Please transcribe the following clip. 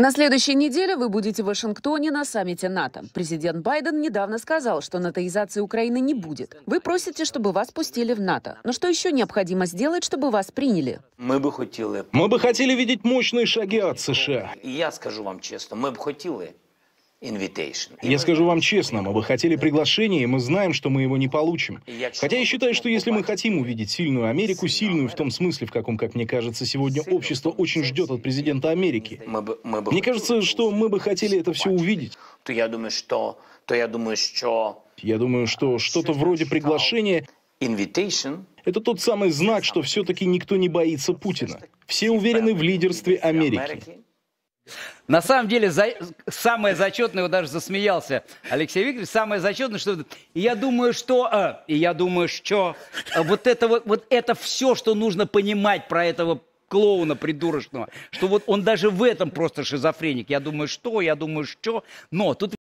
На следующей неделе вы будете в Вашингтоне на саммите НАТО. Президент Байден недавно сказал, что натоизации Украины не будет. Вы просите, чтобы вас пустили в НАТО. Но что еще необходимо сделать, чтобы вас приняли? Мы бы хотели... Мы бы хотели видеть мощные шаги от США. И Я скажу вам честно, мы бы хотели я скажу вам честно, мы бы хотели приглашение, и мы знаем, что мы его не получим. Хотя я считаю, что если мы хотим увидеть сильную Америку, сильную в том смысле, в каком, как мне кажется, сегодня общество очень ждет от президента Америки. Мне кажется, что мы бы хотели это все увидеть. То я думаю, что... То я думаю, что... Я думаю, что что-то вроде приглашения это тот самый знак, что все-таки никто не боится Путина. Все уверены в лидерстве Америки. На самом деле, за, самое зачетное, вот даже засмеялся Алексей Викторович, самое зачетное, что я думаю, что, а, и я думаю, что, а, вот это вот, вот это все, что нужно понимать про этого клоуна придурочного, что вот он даже в этом просто шизофреник. Я думаю, что, я думаю, что, но тут